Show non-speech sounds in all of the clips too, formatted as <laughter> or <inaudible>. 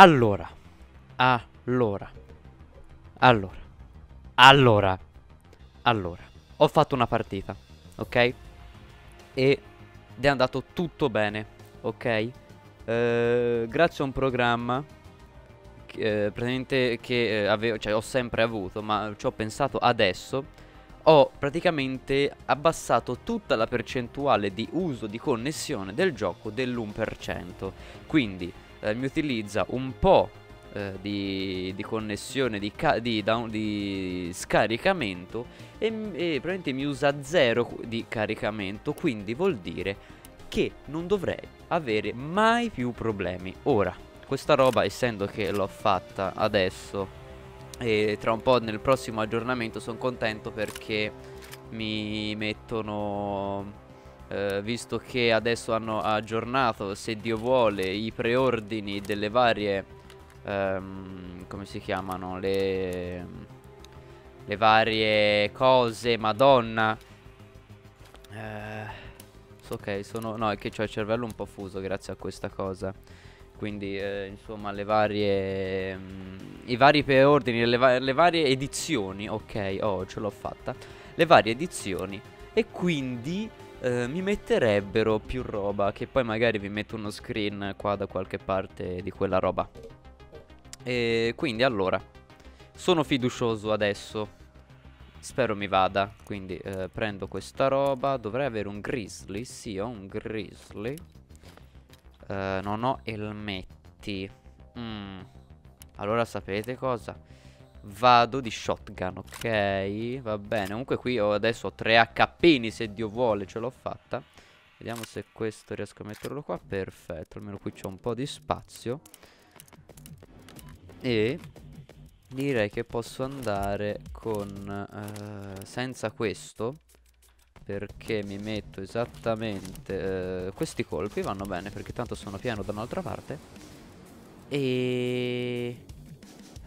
Allora, allora, allora, allora, allora, ho fatto una partita, ok? Ed è andato tutto bene, ok? Eh, grazie a un programma eh, praticamente che eh, avevo, cioè, ho sempre avuto, ma ci ho pensato adesso, ho praticamente abbassato tutta la percentuale di uso di connessione del gioco dell'1%. Quindi eh, mi utilizza un po' eh, di, di, connessione, di, di, down, di scaricamento e, e praticamente mi usa zero di caricamento, quindi vuol dire che non dovrei avere mai più problemi. Ora, questa roba, essendo che l'ho fatta adesso e tra un po' nel prossimo aggiornamento sono contento perché mi mettono eh, visto che adesso hanno aggiornato, se Dio vuole, i preordini delle varie... Ehm, come si chiamano? Le, le varie cose, madonna. Eh, ok, sono... No, è che ho il cervello un po' fuso grazie a questa cosa quindi eh, insomma le varie mh, mm, i vari preordini le, va le, varie edizioni ok oh ce l'ho fatta le varie edizioni e quindi Uh, mi metterebbero più roba che poi magari vi metto uno screen qua da qualche parte di quella roba. E quindi allora, sono fiducioso adesso. Spero mi vada, quindi uh, prendo questa roba. Dovrei avere un grizzly, sì ho un grizzly. Uh, non ho elmetti. Mm. Allora sapete cosa? Vado di shotgun, ok Va bene, comunque qui ho adesso ho 3 HP Se Dio vuole ce l'ho fatta Vediamo se questo riesco a metterlo qua Perfetto, almeno qui c'è un po' di spazio E direi che posso andare con eh, Senza questo Perché mi metto esattamente eh, Questi colpi vanno bene Perché tanto sono pieno da un'altra parte E...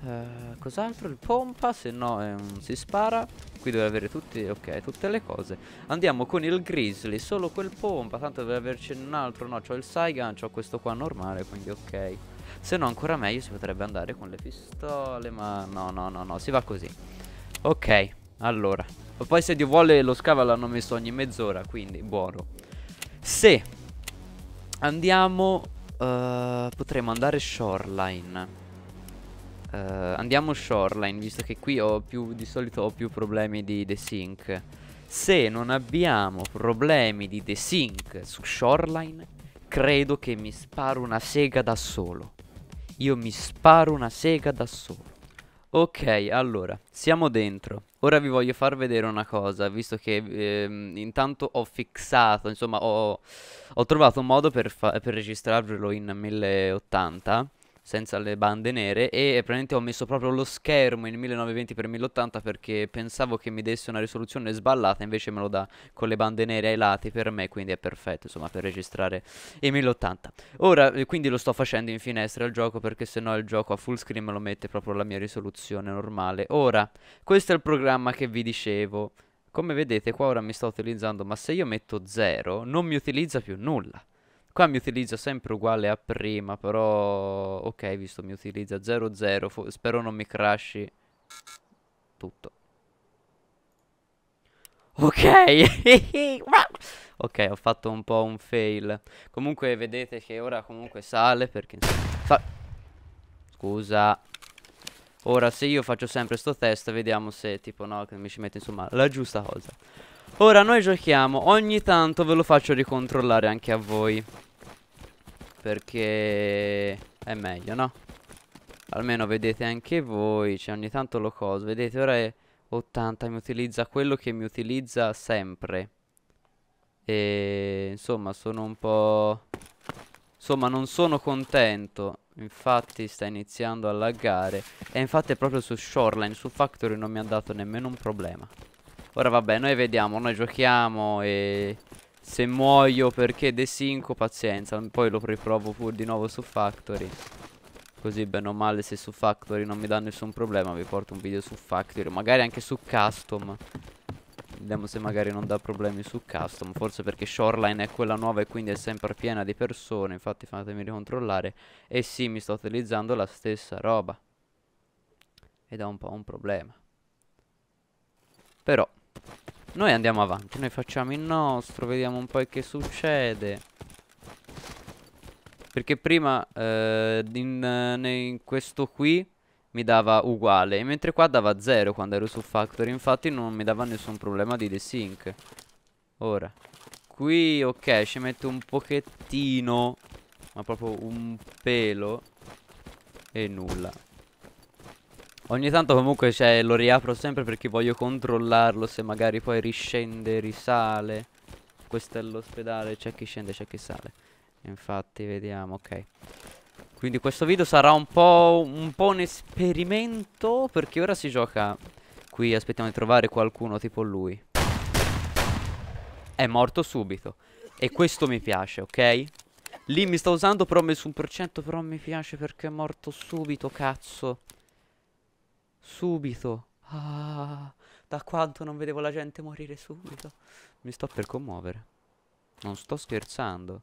Eh, cos'altro? Il pompa, se no eh, si spara. Qui deve avere tutti, ok, tutte le cose. Andiamo con il grizzly, solo quel pompa, tanto deve averci un altro. No, c'ho il Saigan, c'ho questo qua normale, quindi ok. Se no ancora meglio si potrebbe andare con le pistole, ma no, no, no, no, si va così. Ok, allora. Poi se Dio vuole lo scava l'hanno messo ogni mezz'ora, quindi buono. Se andiamo, uh, potremmo andare shoreline. Uh, andiamo shoreline, visto che qui ho più, di solito ho più problemi di desync. Se non abbiamo problemi di desync su shoreline, credo che mi sparo una sega da solo. Io mi sparo una sega da solo. Ok, allora, siamo dentro. Ora vi voglio far vedere una cosa, visto che ehm, intanto ho fissato, insomma, ho, ho trovato un modo per, per registrarvelo in 1080 senza le bande nere e praticamente ho messo proprio lo schermo in 1920x1080 perché pensavo che mi desse una risoluzione sballata invece me lo dà con le bande nere ai lati per me quindi è perfetto insomma per registrare i 1080 ora eh, quindi lo sto facendo in finestra il gioco perché sennò il gioco a full screen me lo mette proprio la mia risoluzione normale ora questo è il programma che vi dicevo come vedete qua ora mi sto utilizzando ma se io metto 0 non mi utilizza più nulla Qua mi utilizza sempre uguale a prima, però... Ok, visto mi utilizza 0-0, spero non mi crashi tutto. Ok, <laughs> ok, ho fatto un po' un fail. Comunque vedete che ora comunque sale perché... Fa... Scusa. Ora se io faccio sempre sto test, vediamo se tipo no, che mi ci mette insomma la giusta cosa. Ora noi giochiamo, ogni tanto ve lo faccio ricontrollare anche a voi Perché è meglio, no? Almeno vedete anche voi, cioè ogni tanto lo coso Vedete ora è 80, mi utilizza quello che mi utilizza sempre E insomma sono un po'... Insomma non sono contento Infatti sta iniziando a laggare E infatti proprio su Shoreline, su Factory non mi ha dato nemmeno un problema Ora vabbè, noi vediamo, noi giochiamo e se muoio perché De desinco pazienza, poi lo riprovo pure di nuovo su Factory. Così bene o male se su Factory non mi dà nessun problema vi porto un video su Factory, magari anche su Custom. Vediamo se magari non dà problemi su Custom, forse perché Shoreline è quella nuova e quindi è sempre piena di persone, infatti fatemi ricontrollare. E sì, mi sto utilizzando la stessa roba. Ed è un po' un problema. Però noi andiamo avanti, noi facciamo il nostro, vediamo un po' che succede. Perché prima eh, in, eh, in, questo qui mi dava uguale, mentre qua dava zero quando ero su Factory, infatti non mi dava nessun problema di desync. Ora, qui ok, ci metto un pochettino, ma proprio un pelo e nulla. Ogni tanto comunque cioè, lo riapro sempre perché voglio controllarlo se magari poi riscende, risale. Questo è l'ospedale, c'è chi scende, c'è chi sale. Infatti, vediamo, ok. Quindi questo video sarà un po', un po' un esperimento perché ora si gioca qui, aspettiamo di trovare qualcuno tipo lui. È morto subito. E questo mi piace, ok? Lì mi sta usando però ho messo un percento, però mi piace perché è morto subito, cazzo. Subito. Ah, da quanto non vedevo la gente morire subito. Mi sto per commuovere. Non sto scherzando.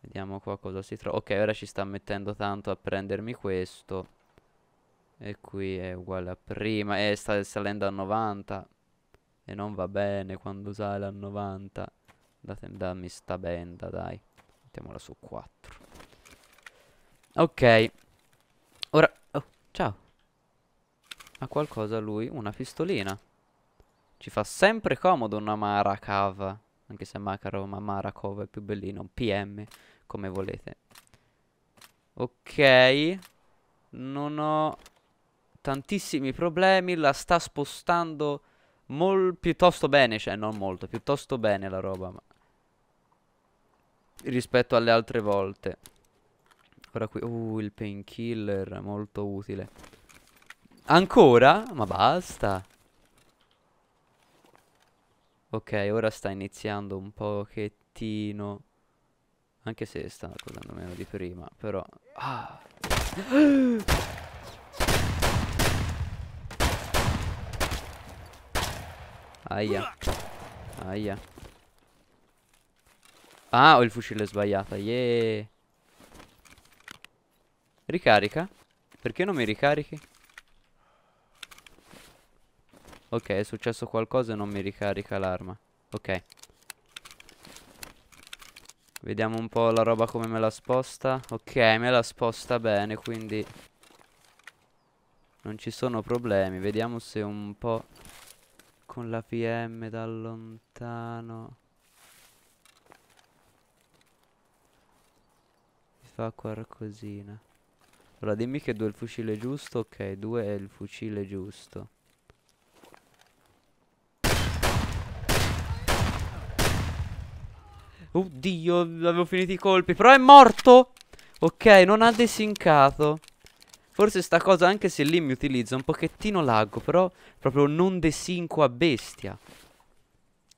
Vediamo qua cosa si trova. Ok, ora ci sta mettendo tanto a prendermi questo. E qui è uguale a prima. E eh, sta salendo a 90. E non va bene quando sale a 90. Date, dammi sta benda, dai. Mettiamola su 4. Ok. Ora... Oh, ciao. Ha qualcosa lui? Una pistolina. Ci fa sempre comodo una Marakava. Anche se Makarov, ma Marakov è più bellino. PM, come volete. Ok. Non ho tantissimi problemi. La sta spostando mol piuttosto bene. Cioè, non molto, piuttosto bene la roba. Ma... Rispetto alle altre volte ancora qui. Uh, il painkiller, molto utile. Ancora? Ma basta. Ok, ora sta iniziando un pochettino. Anche se sta andando meno di prima, però... Ah. Aia. Aia. Ah, ho il fucile sbagliato, yeah. Ricarica? Perché non mi ricarichi? Ok, è successo qualcosa e non mi ricarica l'arma. Ok. Vediamo un po' la roba come me la sposta. Ok, me la sposta bene, quindi... Non ci sono problemi. Vediamo se un po' con la PM da lontano... Mi fa qualcosina. Allora dimmi che due è il fucile giusto Ok due è il fucile giusto Oddio avevo finito i colpi Però è morto Ok non ha desincato Forse sta cosa anche se lì mi utilizza un pochettino laggo Però proprio non desinco a bestia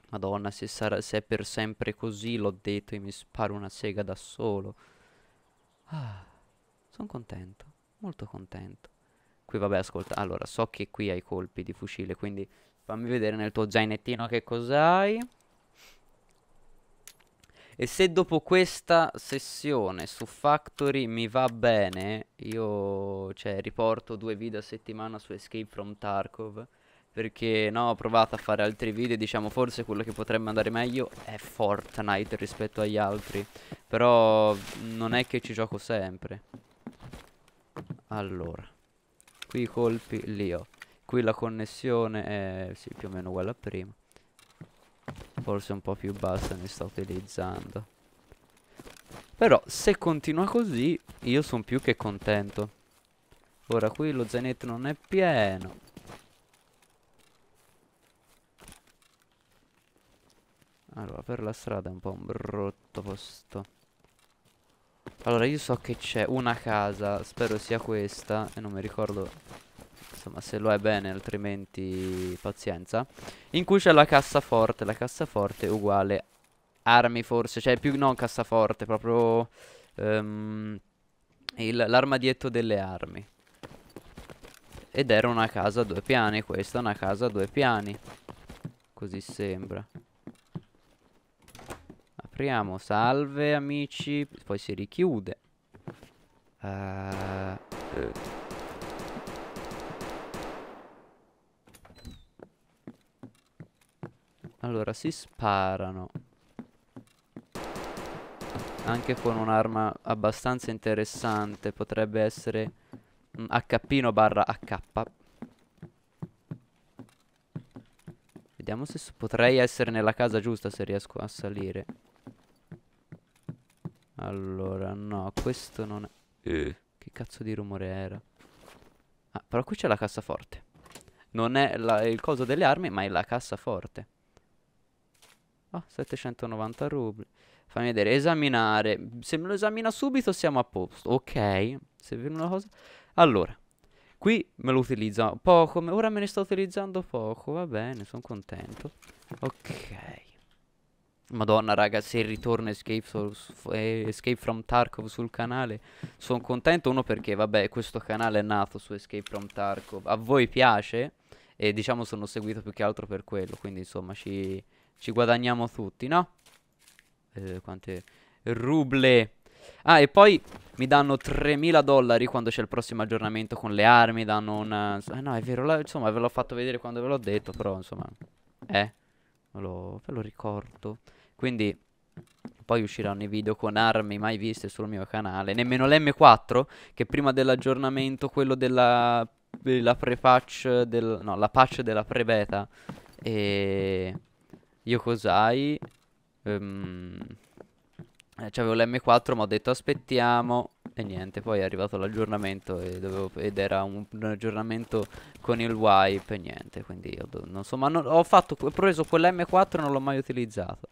Madonna se, sarà, se è per sempre così l'ho detto E mi sparo una sega da solo Ah sono contento, molto contento. Qui vabbè, ascolta, allora, so che qui hai colpi di fucile, quindi fammi vedere nel tuo zainettino che cos'hai. E se dopo questa sessione su Factory mi va bene, io cioè, riporto due video a settimana su Escape from Tarkov, perché no, ho provato a fare altri video diciamo forse quello che potrebbe andare meglio è Fortnite rispetto agli altri, però non è che ci gioco sempre. Allora Qui i colpi li ho oh. Qui la connessione è sì, più o meno uguale a prima Forse un po' più bassa ne sto utilizzando Però se continua così Io sono più che contento Ora qui lo zainetto non è pieno Allora per la strada è un po' un brutto posto allora io so che c'è una casa Spero sia questa E non mi ricordo Insomma se lo è bene altrimenti pazienza In cui c'è la cassaforte La cassaforte è uguale Armi forse Cioè più non cassaforte Proprio um, L'armadietto delle armi Ed era una casa a due piani Questa è una casa a due piani Così sembra apriamo salve amici poi si richiude uh, eh. allora si sparano anche con un'arma abbastanza interessante potrebbe essere mm, HP barra AK Vediamo se potrei essere nella casa giusta se riesco a salire allora, no, questo non è... Eh. Che cazzo di rumore era? Ah, però qui c'è la cassaforte. Non è la, il coso delle armi, ma è la cassaforte. Oh, 790 rubli. Fammi vedere, esaminare. Se me lo esamina subito siamo a posto. Ok, se viene una cosa... Allora, qui me lo utilizzo poco, ora me ne sto utilizzando poco, va bene, sono contento. Ok. Madonna raga, se ritorna Escape, Escape, from Tarkov sul canale, sono contento. Uno perché, vabbè, questo canale è nato su Escape from Tarkov. A voi piace e diciamo sono seguito più che altro per quello. Quindi insomma ci, ci guadagniamo tutti, no? Eh, quante ruble. Ah, e poi mi danno 3.000 dollari quando c'è il prossimo aggiornamento con le armi. Danno una... Eh, no, è vero, la... insomma ve l'ho fatto vedere quando ve l'ho detto, però insomma... Eh ve lo, ve lo ricordo. Quindi poi usciranno i video con armi mai viste sul mio canale. Nemmeno l'M4, che prima dell'aggiornamento, quello della, della pre-patch, del, no, la patch della pre-beta. E... io Yokozai... Um, ehm, eh, c'avevo l'M4 ma ho detto aspettiamo e niente, poi è arrivato l'aggiornamento ed era un, un, aggiornamento con il wipe e niente, quindi io non so, ma non, ho, fatto, ho preso quell'M4 e non l'ho mai utilizzato.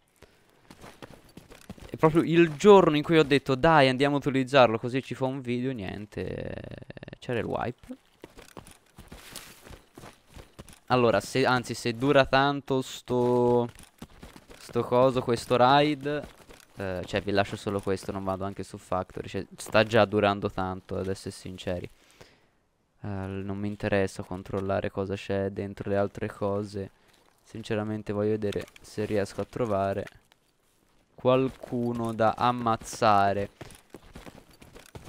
E proprio il giorno in cui ho detto dai andiamo a utilizzarlo così ci fa un video, niente, c'era il wipe. Allora, se, anzi se dura tanto sto, sto coso, questo ride eh, cioè vi lascio solo questo, non vado anche su Factory, cioè, sta già durando tanto, ad essere sinceri. Uh, non mi interessa controllare cosa c'è dentro le altre cose. Sinceramente voglio vedere se riesco a trovare qualcuno da ammazzare.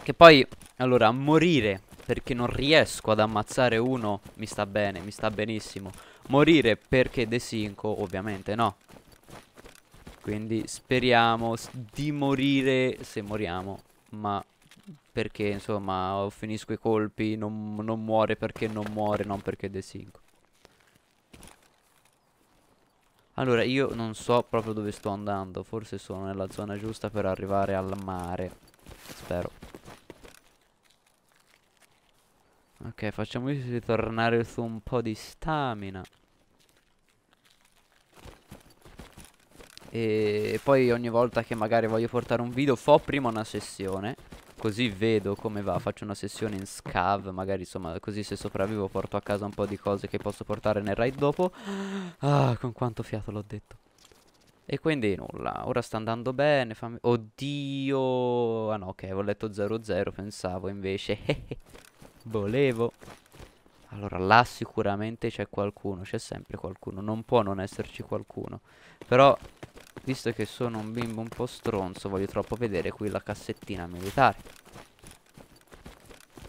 Che poi, allora, morire perché non riesco ad ammazzare uno mi sta bene, mi sta benissimo. Morire perché desinco, ovviamente no. Quindi speriamo di morire se moriamo Ma perché insomma finisco i colpi non, non muore perché non muore non perché desinco Allora io non so proprio dove sto andando Forse sono nella zona giusta per arrivare al mare Spero Ok facciamoci ritornare su un po' di stamina E poi ogni volta che magari voglio portare un video Fo prima una sessione Così vedo come va Faccio una sessione in scav Magari insomma così se sopravvivo porto a casa un po' di cose Che posso portare nel raid dopo Ah con quanto fiato l'ho detto E quindi nulla Ora sta andando bene fammi... Oddio Ah no ok ho letto 00 Pensavo invece <laughs> Volevo allora, là sicuramente c'è qualcuno, c'è sempre qualcuno, non può non esserci qualcuno. Però Visto che sono un bimbo un po' stronzo voglio troppo vedere qui la cassettina militare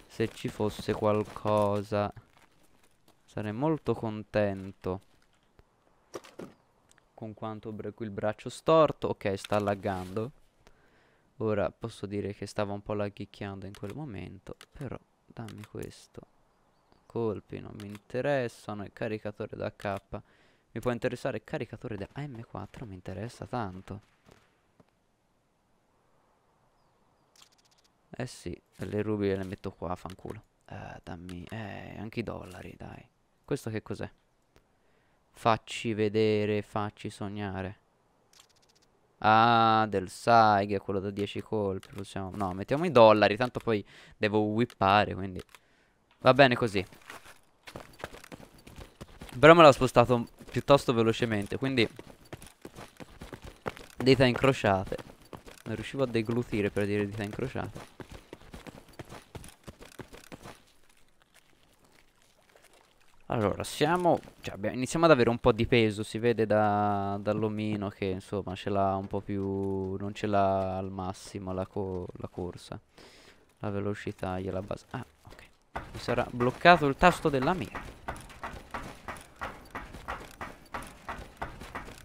Se ci fosse qualcosa Sarei molto contento Con quanto qui il braccio storto Ok sta laggando Ora posso dire che stava un po' laghicchiando in quel momento Però dammi questo Colpi non mi interessano Il caricatore da K mi può interessare il caricatore da m 4 mi interessa tanto. Eh sì, le rubi le metto qua, fanculo. Eh, dammi, eh, anche i dollari, dai. Questo che cos'è? Facci vedere, facci sognare. Ah, del Saig, quello da 10 colpi. Possiamo... No, mettiamo i dollari, tanto poi devo whippare, quindi... Va bene così. Però me l'ho spostato piuttosto velocemente Quindi Dita incrociate Non riuscivo a deglutire per dire dita incrociate Allora siamo cioè, abbiamo, Iniziamo ad avere un po' di peso Si vede da, dall'omino che insomma ce l'ha un po' più Non ce l'ha al massimo la, co la corsa La velocità la base Ah ok Mi sarà bloccato il tasto della mira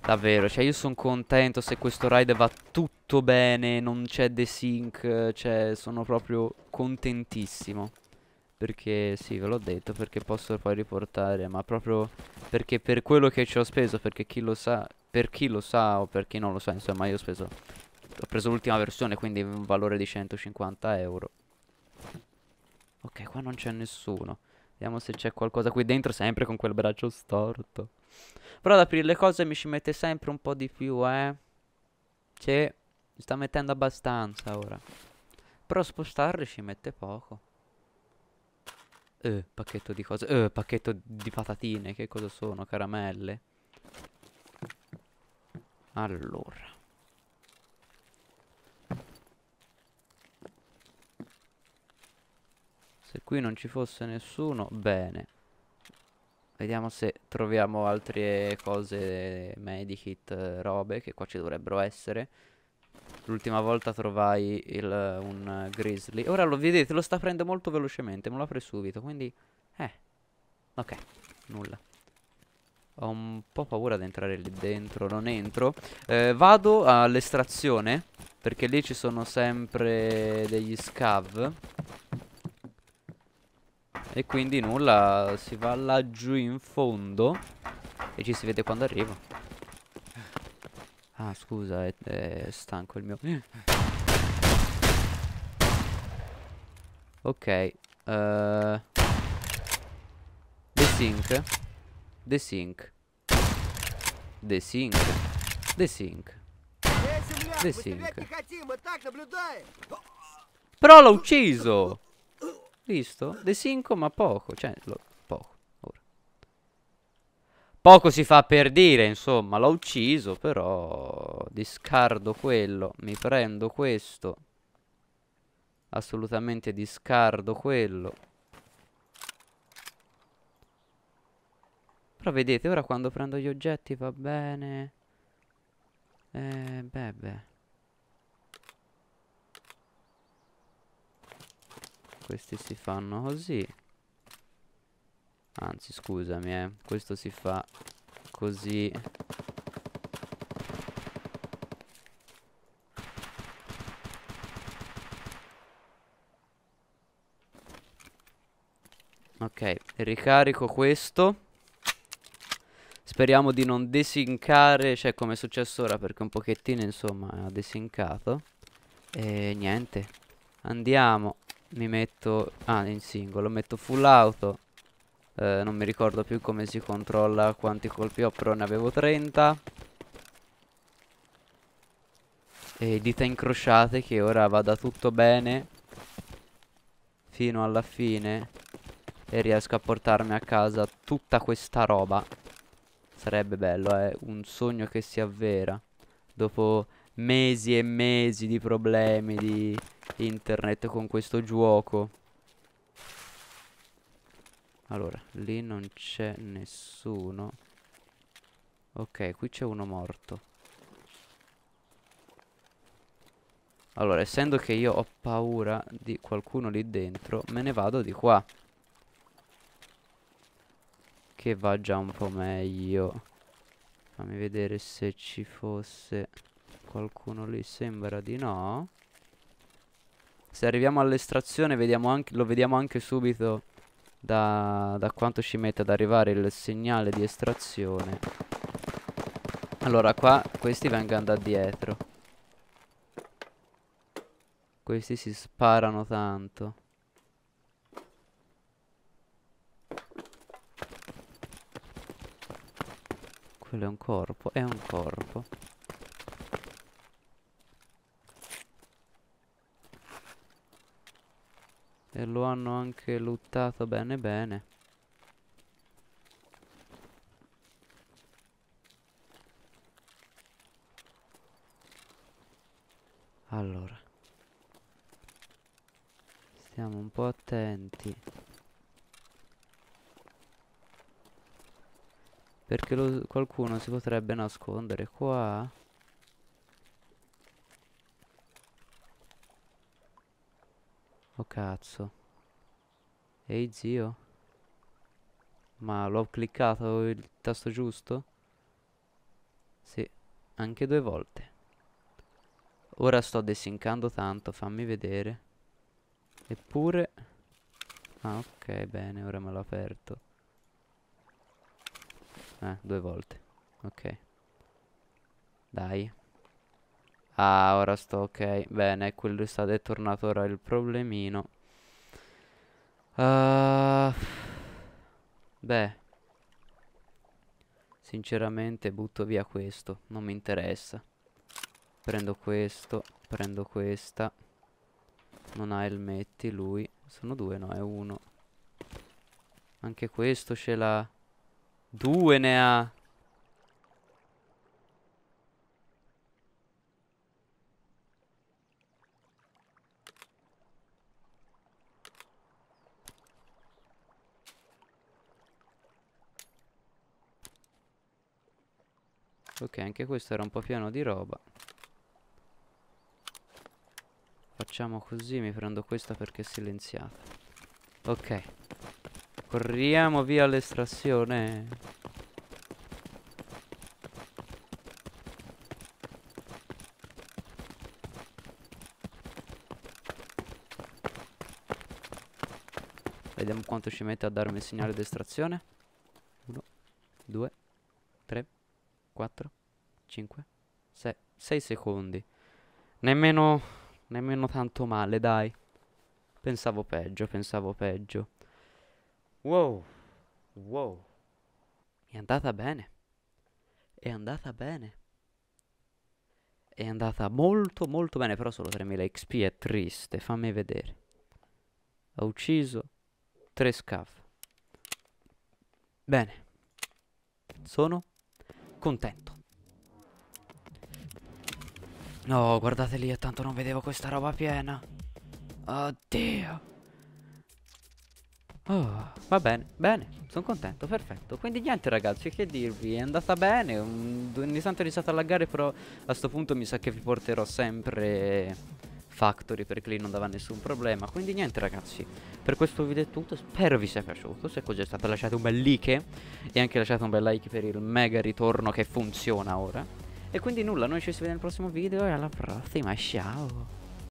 Davvero, cioè io sono contento se questo ride va tutto bene, non c'è desync, cioè sono proprio contentissimo. Perché, sì, ve l'ho detto, perché posso poi riportare, ma proprio perché per quello che ci ho speso, perché chi lo sa, per chi lo sa o per chi non lo sa, insomma, io ho speso, ho preso l'ultima versione, quindi un valore di 150 euro. Ok, qua non c'è nessuno. Vediamo se c'è qualcosa qui dentro, sempre con quel braccio storto. Però ad aprire le cose mi ci mette sempre un po' di più, eh. Sì, mi sta mettendo abbastanza ora. Però spostarle ci mette poco. Eh, pacchetto di cose. Eh, pacchetto di patatine. Che cosa sono? Caramelle. Allora. Se qui non ci fosse nessuno, bene. Vediamo se troviamo altre cose, medikit, robe, che qua ci dovrebbero essere. L'ultima volta trovai il, un grizzly. Ora lo vedete, lo sta prendendo molto velocemente, me lo apre subito, quindi... Eh. Ok, nulla. Ho un po' paura di entrare lì dentro, non entro. Eh, vado all'estrazione, perché lì ci sono sempre degli scav. E quindi nulla, si va laggiù in fondo e ci si vede quando arrivo. Ah, scusa, è, è stanco il mio... Ok. Uh, the Sink. The Sink. The Sink. The Sink. The Sink. Però l'ho ucciso! Visto? De 5 ma poco, cioè, lo, poco, ora. Poco si fa per dire, insomma, l'ho ucciso, però discardo quello, mi prendo questo. Assolutamente discardo quello. Però vedete, ora quando prendo gli oggetti va bene. Eh, beh, beh. Questi si fanno così Anzi scusami eh Questo si fa così Ok ricarico questo Speriamo di non desincare Cioè come è successo ora perché un pochettino insomma ha desincato E niente Andiamo mi metto... Ah, in singolo, metto full auto. Eh, non mi ricordo più come si controlla quanti colpi ho, però ne avevo 30. E dita incrociate che ora vada tutto bene. Fino alla fine. E riesco a portarmi a casa tutta questa roba. Sarebbe bello, è eh? un sogno che si avvera. Dopo mesi e mesi di problemi, di internet con questo gioco Allora, lì non c'è nessuno Ok, qui c'è uno morto Allora, essendo che io ho paura di qualcuno lì dentro Me ne vado di qua Che va già un po' meglio Fammi vedere se ci fosse qualcuno lì Sembra di no se arriviamo all'estrazione lo vediamo anche subito da, da quanto ci mette ad arrivare il segnale di estrazione. Allora qua questi vengono da dietro. Questi si sparano tanto. Quello è un corpo, è un corpo. E lo hanno anche luttato bene bene. Allora. Stiamo un po' attenti. Perché lo, qualcuno si potrebbe nascondere qua. Oh cazzo. Ehi zio. Ma l'ho cliccato il tasto giusto? Sì, anche due volte. Ora sto desincando tanto, fammi vedere. Eppure... Ah ok, bene, ora me l'ho aperto. Eh, due volte. Ok. Dai. Ah, ora sto ok. Bene, quello è, stato, è tornato ora il problemino. Uh, beh. Sinceramente butto via questo. Non mi interessa. Prendo questo. Prendo questa. Non ha elmetti lui. Sono due, no, è uno. Anche questo ce l'ha. Due ne ha. Ok, anche questo era un po' pieno di roba. Facciamo così, mi prendo questa perché è silenziata. Ok. Corriamo via all'estrazione. Vediamo quanto ci mette a darmi il segnale d'estrazione. 4, 5, 6, 6 secondi. Nemmeno, nemmeno tanto male, dai. Pensavo peggio, pensavo peggio. Wow, wow. È andata bene. È andata bene. È andata molto molto bene, però solo 3000 XP è triste, fammi vedere. Ha ucciso 3 scav. Bene. Sono contento. No, guardate lì, tanto non vedevo questa roba piena. Oddio. Oh, va bene, bene, sono contento, perfetto. Quindi niente ragazzi, che dirvi, è andata bene, un, ogni tanto ho iniziato a laggare, però a sto punto mi sa che vi porterò sempre Factory perché lì non dava nessun problema quindi niente ragazzi per questo video è tutto spero vi sia piaciuto se così è stato lasciate un bel like e anche lasciate un bel like per il mega ritorno che funziona ora e quindi nulla noi ci si vede nel prossimo video e alla prossima ciao